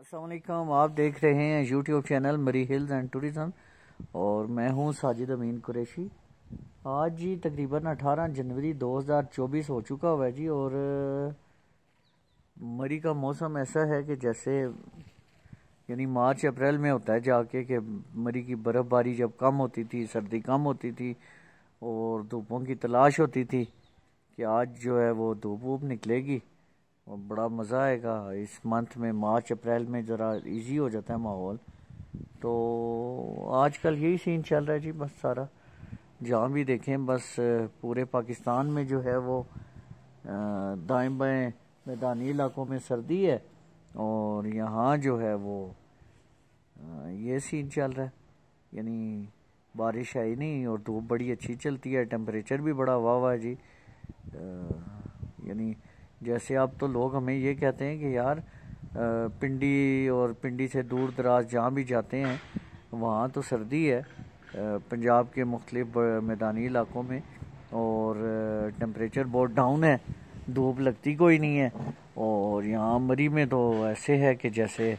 असलकम आप देख रहे हैं YouTube channel Murree hills and tourism और मैं हूं साजिद अमीन कुरैशी आज जी तकरीबन 18 जनवरी 2024 हो चुका हुआ है जी और मरी का मौसम ऐसा है कि जैसे यानी मार्च अप्रैल में होता है जाके कि मरी की बर्फ़बारी जब कम होती थी सर्दी कम होती थी और धूपों की तलाश होती थी कि आज जो है वो धूप वूप निकलेगी और बड़ा मज़ा आएगा इस मंथ में मार्च अप्रैल में ज़रा इजी हो जाता है माहौल तो आजकल यही सीन चल रहा है जी बस सारा जहाँ भी देखें बस पूरे पाकिस्तान में जो है वो दाएँ बाएँ मैदानी इलाकों में सर्दी है और यहाँ जो है वो ये सीन चल रहा है यानी बारिश आई नहीं और धूप बड़ी अच्छी चलती है टेम्परेचर भी बड़ा वाह वाह जी यानी जैसे अब तो लोग हमें ये कहते हैं कि यार पिंडी और पिंडी से दूर दराज जहाँ भी जाते हैं वहाँ तो सर्दी है पंजाब के मुख्तलिफ मैदानी इलाकों में और टम्परेचर बहुत डाउन है धूप लगती कोई नहीं है और यहाँ मरी में तो ऐसे है कि जैसे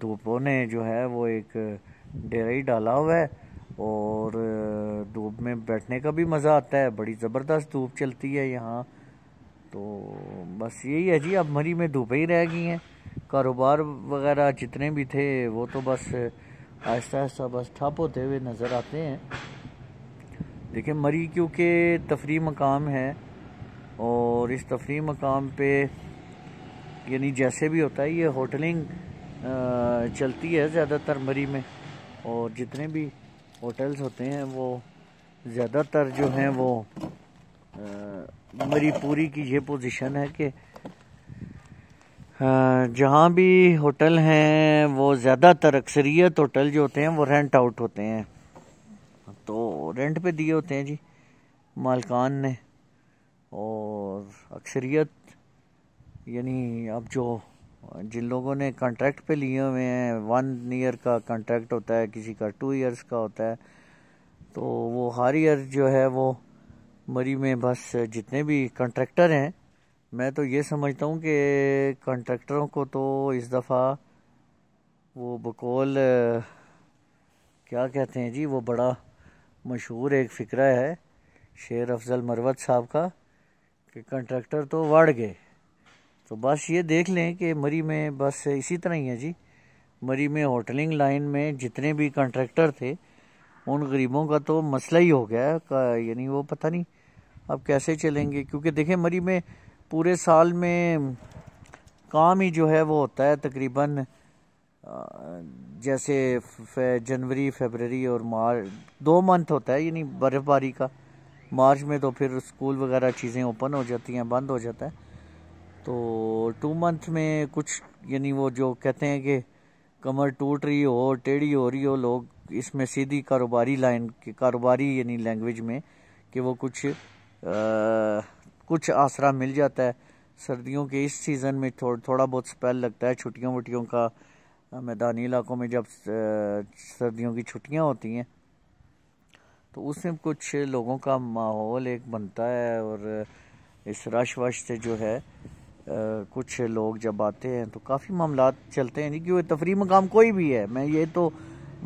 धूपों ने जो है वो एक डेरा ही डाला हुआ है और धूप में बैठने का भी मज़ा आता है बड़ी ज़बरदस्त धूप चलती है यहाँ तो बस यही है जी अब मरी में धूप ही रह गई हैं कारोबार वगैरह जितने भी थे वो तो बस आहिस्ता आहिस्ता बस ठप होते हुए नज़र आते हैं देखिए मरी क्योंकि तफरी मकाम है और इस तफरी मकाम पे यानी जैसे भी होता है ये होटलिंग चलती है ज़्यादातर मरी में और जितने भी होटल्स होते हैं वो ज़्यादातर जो हैं वो मेरी पूरी की ये पोजीशन है कि जहाँ भी होटल हैं वो ज़्यादातर अक्सरियत होटल जो होते हैं वो रेंट आउट होते हैं तो रेंट पे दिए होते हैं जी मालकान ने और अक्सरियत यानी अब जो जिन लोगों ने कॉन्ट्रैक्ट पे लिए हुए हैं वन ईयर का कॉन्ट्रैक्ट होता है किसी का टू इयर्स का होता है तो वो हर ईयर जो है वो मरी में बस जितने भी कॉन्ट्रैक्टर हैं मैं तो ये समझता हूँ कि कॉन्ट्रैक्टरों को तो इस दफ़ा वो बकौल क्या कहते हैं जी वो बड़ा मशहूर एक फ़िक्रा है शेर अफजल मरवत साहब का कि कंट्रैक्टर तो वाड़ गए तो बस ये देख लें कि मरी में बस इसी तरह ही है जी मरी में होटलिंग लाइन में जितने भी कंट्रैक्टर थे उन गरीबों का तो मसला ही हो गया यानी वो पता नहीं अब कैसे चलेंगे क्योंकि देखें मरी में पूरे साल में काम ही जो है वो होता है तकरीबन जैसे जनवरी फरवरी और मार्च दो मंथ होता है यानी बर्फ़बारी का मार्च में तो फिर स्कूल वगैरह चीज़ें ओपन हो जाती हैं बंद हो जाता है तो टू मंथ में कुछ यानी वो जो कहते हैं कि कमर टूट रही हो टेढ़ी हो रही हो लोग इसमें सीधी कारोबारी लाइन के कारोबारी यानी लैंग्वेज में कि वो कुछ कुछ आसरा मिल जाता है सर्दियों के इस सीज़न में थोड़, थोड़ा बहुत स्पेल लगता है छुट्टियों वुटियों का मैदानी इलाकों में जब सर्दियों की छुट्टियां होती हैं तो उसमें कुछ लोगों का माहौल एक बनता है और इस रश वश से जो है कुछ लोग जब आते हैं तो काफ़ी मामला चलते हैं क्योंकि कि तफरी मकाम कोई भी है मैं ये तो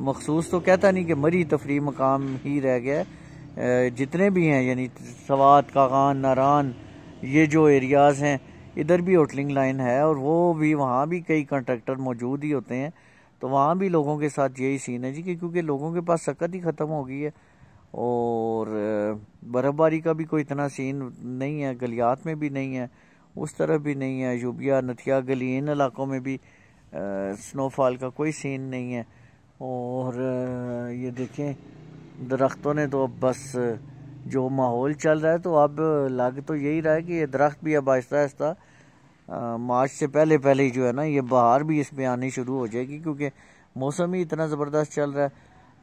मखसूस तो कहता नहीं कि मरी तफरी मकाम ही रह गया है जितने भी हैं यानी सवात कागान नारान ये जो एरियाज़ हैं इधर भी होटलिंग लाइन है और वो भी वहाँ भी कई कंट्रेक्टर मौजूद ही होते हैं तो वहाँ भी लोगों के साथ यही सीन है जी कि क्योंकि लोगों के पास सकत ही ख़त्म हो गई है और बर्फ़बारी का भी कोई इतना सीन नहीं है गलियात में भी नहीं है उस तरफ भी नहीं है यूबिया नथिया गली इन इलाकों में भी स्नोफॉल का कोई सीन नहीं है और ये देखें दरख्तों ने तो अब बस जो माहौल चल रहा है तो अब लग तो यही रहा है कि ये दरख्त भी अब आहिस्ता आहिस्ता मार्च से पहले पहले ही जो है ना ये बाहर भी इसमें आनी शुरू हो जाएगी क्योंकि मौसम ही इतना ज़बरदस्त चल रहा है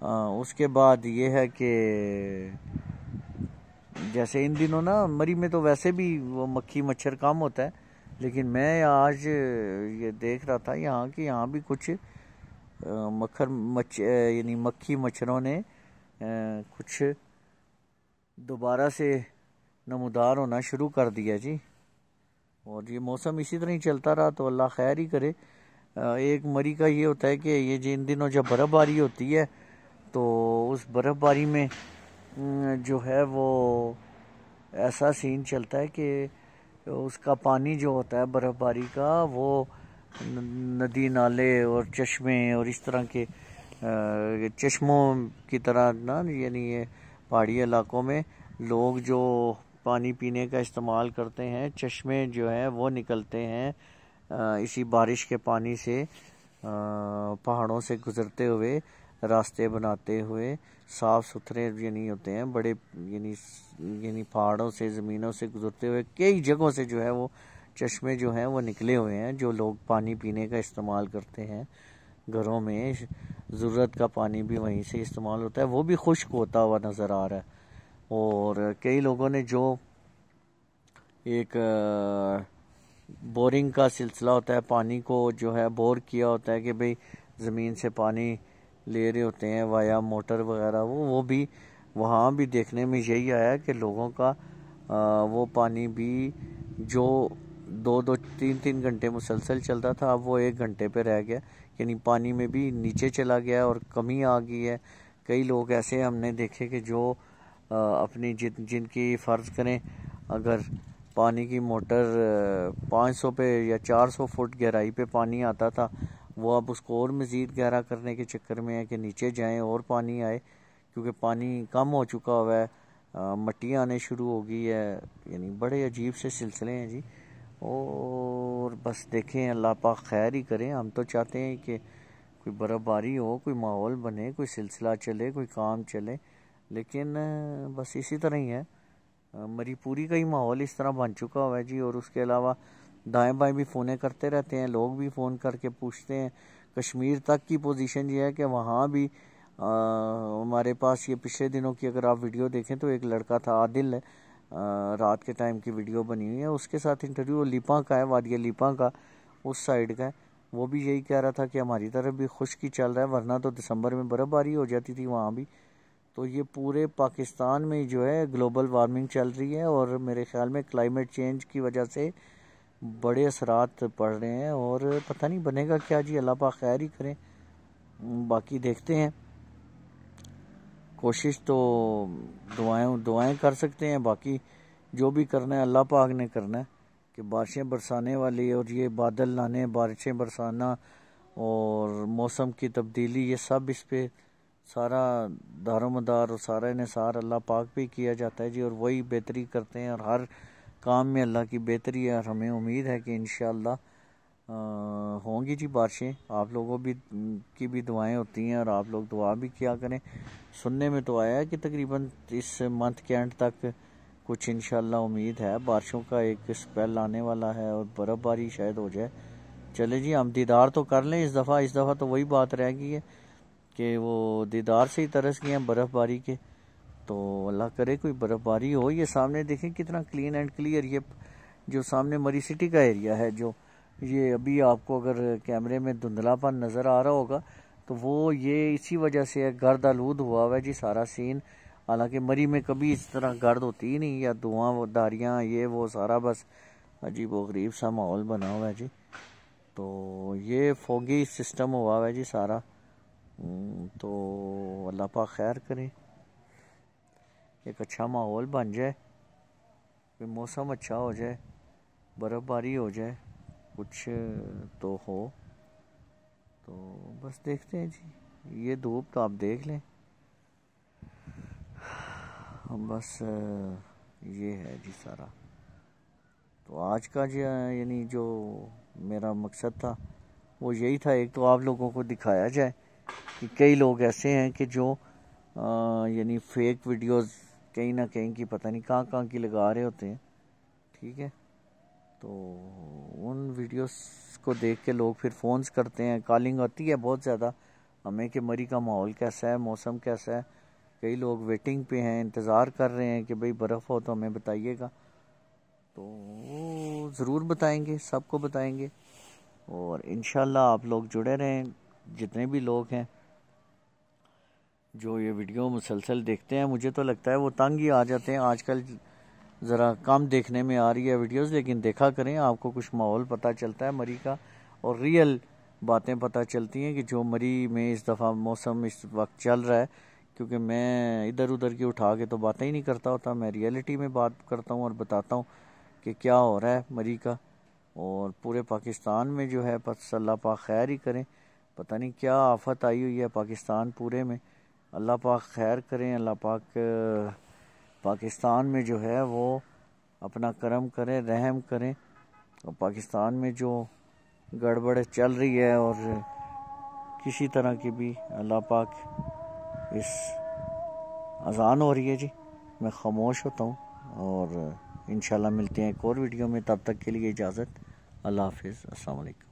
आ, उसके बाद ये है कि जैसे इन दिनों ना मरी में तो वैसे भी वो मक्खी मच्छर कम होता है लेकिन मैं आज ये देख रहा था यहाँ कि यहाँ भी कुछ मक्खर मच्छ यानी मक्खी मच्छरों ने कुछ दोबारा से नमदार होना शुरू कर दिया जी और ये मौसम इसी तरह ही चलता रहा तो अल्लाह खैर ही करे एक मरी का ये होता है कि ये जिन दिनों जब बर्फ़बारी होती है तो उस बर्फ़बारी में जो है वो ऐसा सीन चलता है कि उसका पानी जो होता है बर्फ़बारी का वो नदी नाले और चश्मे और इस तरह के चश्मों की तरह ना यानी ये पहाड़ी इलाकों में लोग जो पानी पीने का इस्तेमाल करते हैं चश्मे जो हैं वो निकलते हैं इसी बारिश के पानी से पहाड़ों से गुज़रते हुए रास्ते बनाते हुए साफ़ सुथरे यानी होते हैं बड़े यानी यानी पहाड़ों से ज़मीनों से गुज़रते हुए कई जगहों से जो है वो चश्मे जो हैं वो निकले हुए हैं जो लोग पानी पीने का इस्तेमाल करते हैं घरों में ज़रूरत का पानी भी वहीं से इस्तेमाल होता है वो भी खुश्क होता हुआ नज़र आ रहा है और कई लोगों ने जो एक बोरिंग का सिलसिला होता है पानी को जो है बोर किया होता है कि भाई ज़मीन से पानी ले रहे होते हैं वाया मोटर वगैरह वो वो भी वहाँ भी देखने में यही आया कि लोगों का आ, वो पानी भी जो दो दो तीन तीन घंटे मुसलसल चलता था अब वो एक घंटे पे रह गया यानी पानी में भी नीचे चला गया और कमी आ गई है कई लोग ऐसे हमने देखे कि जो अपनी जिन जिनकी फ़र्ज़ करें अगर पानी की मोटर 500 पे या 400 फुट गहराई पे पानी आता था वो अब उसको और मज़ीद गहरा करने के चक्कर में है कि नीचे जाएं और पानी आए क्योंकि पानी कम हो चुका हुआ है मट्टी आने शुरू हो गई है यानी बड़े अजीब से सिलसिले हैं जी और बस देखें अल्लाह पाक खैर ही करें हम तो चाहते हैं कि कोई बर्फबारी हो कोई माहौल बने कोई सिलसिला चले कोई काम चले लेकिन बस इसी तरह ही है मरीपुरी का ही माहौल इस तरह बन चुका हुआ है जी और उसके अलावा दाएं बाएं भी फ़ोने करते रहते हैं लोग भी फ़ोन करके पूछते हैं कश्मीर तक की पोजीशन ये है कि वहाँ भी आ, हमारे पास ये पिछले दिनों की अगर आप वीडियो देखें तो एक लड़का था आदिल है रात के टाइम की वीडियो बनी हुई है उसके साथ इंटरव्यू लिपा का है वादिया लिपा का उस साइड का है वो भी यही कह रहा था कि हमारी तरफ भी खुश्की चल रहा है वरना तो दिसंबर में बर्फ़बारी हो जाती थी वहाँ भी तो ये पूरे पाकिस्तान में जो है ग्लोबल वार्मिंग चल रही है और मेरे ख्याल में क्लाइमेट चेंज की वजह से बड़े असरात पड़ रहे हैं और पता नहीं बनेगा क्या जी अल्लाह पाक खैर ही करें बाकी देखते हैं कोशिश तो दुआएं दुआएं कर सकते हैं बाकी जो भी करना है अल्लाह पाक ने करना है कि बारिशें बरसाने वाली और ये बादल लाने बारिशें बरसाना और मौसम की तब्दीली ये सब इस पर सारा दारोमदार और सारा निसार अल्लाह पाक पे किया जाता है जी और वही बेहतरी करते हैं और हर काम में अल्लाह की बेहतरी है और हमें उम्मीद है कि इन होंगी जी बारिशें आप लोगों भी की भी दुआएं होती हैं और आप लोग दुआ भी किया करें सुनने में तो आया है कि तकरीबन इस मंथ के एंड तक कुछ इन उम्मीद है बारिशों का एक स्पेल आने वाला है और बर्फ़बारी शायद हो जाए चले जी हम दीदार तो कर लें इस दफ़ा इस दफ़ा तो वही बात रह गई है कि वो दीदार से ही तरस गए हैं बर्फ़बारी के तो अल्लाह करे कोई बर्फ़बारी हो ये सामने देखें कितना क्लीन एंड क्लियर ये जो सामने मरी सिटी का एरिया है जो ये अभी आपको अगर कैमरे में धुंधलापन नज़र आ रहा होगा तो वो ये इसी वजह से गर्द आलूद हुआ हुआ है जी सारा सीन हालांकि मरी में कभी इस तरह गर्द होती ही नहीं या धुआं दारियाँ ये वो सारा बस अजीब व गरीब सा माहौल बना हुआ है जी तो ये फोगी सिस्टम हुआ हुआ है जी सारा हम्म, तो अल्लाह पाक खैर करें एक अच्छा माहौल बन जाए मौसम अच्छा हो जाए बर्फ़बारी हो जाए कुछ तो हो तो बस देखते हैं जी ये धूप तो आप देख लें बस ये है जी सारा तो आज का जो यानी जो मेरा मकसद था वो यही था एक तो आप लोगों को दिखाया जाए कि कई लोग ऐसे हैं कि जो यानी फेक वीडियोस कहीं ना कहीं की पता नहीं कहाँ कहाँ की लगा रहे होते हैं ठीक है तो उन वीडियोस को देख के लोग फिर फ़ोन्स करते हैं कॉलिंग आती है बहुत ज़्यादा हमें कि मरी का माहौल कैसा है मौसम कैसा है कई लोग वेटिंग पे हैं इंतज़ार कर रहे हैं कि भाई बर्फ़ हो तो हमें बताइएगा तो ज़रूर बताएंगे सबको बताएंगे और इन आप लोग जुड़े रहें जितने भी लोग हैं जो ये वीडियो मुसलसल देखते हैं मुझे तो लगता है वो तंग ही आ जाते हैं आजकल ज़रा कम देखने में आ रही है वीडियोस लेकिन देखा करें आपको कुछ माहौल पता चलता है मरी का और रियल बातें पता चलती हैं कि जो मरी में इस दफ़ा मौसम इस वक्त चल रहा है क्योंकि मैं इधर उधर की उठा के तो बातें ही नहीं करता होता मैं रियलिटी में बात करता हूँ और बताता हूँ कि क्या हो रहा है मरी का और पूरे पाकिस्तान में जो है बस अल्लाह पाक खैर ही करें पता नहीं क्या आफत आई हुई है पाकिस्तान पूरे में अल्लाह पाक खैर करें अल्लाह पाक पाकिस्तान में जो है वो अपना करम करें रहम करें और पाकिस्तान में जो गड़बड़ चल रही है और किसी तरह की भी अल्लाह पाक इस अजान हो रही है जी मैं खामोश होता हूँ और इन मिलते हैं एक और वीडियो में तब तक के लिए इजाज़त अल्लाह हाफिज़ अस्सलाम वालेकुम